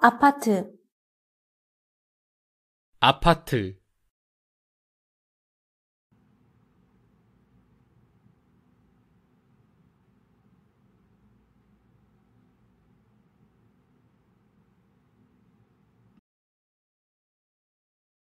아파트 아파트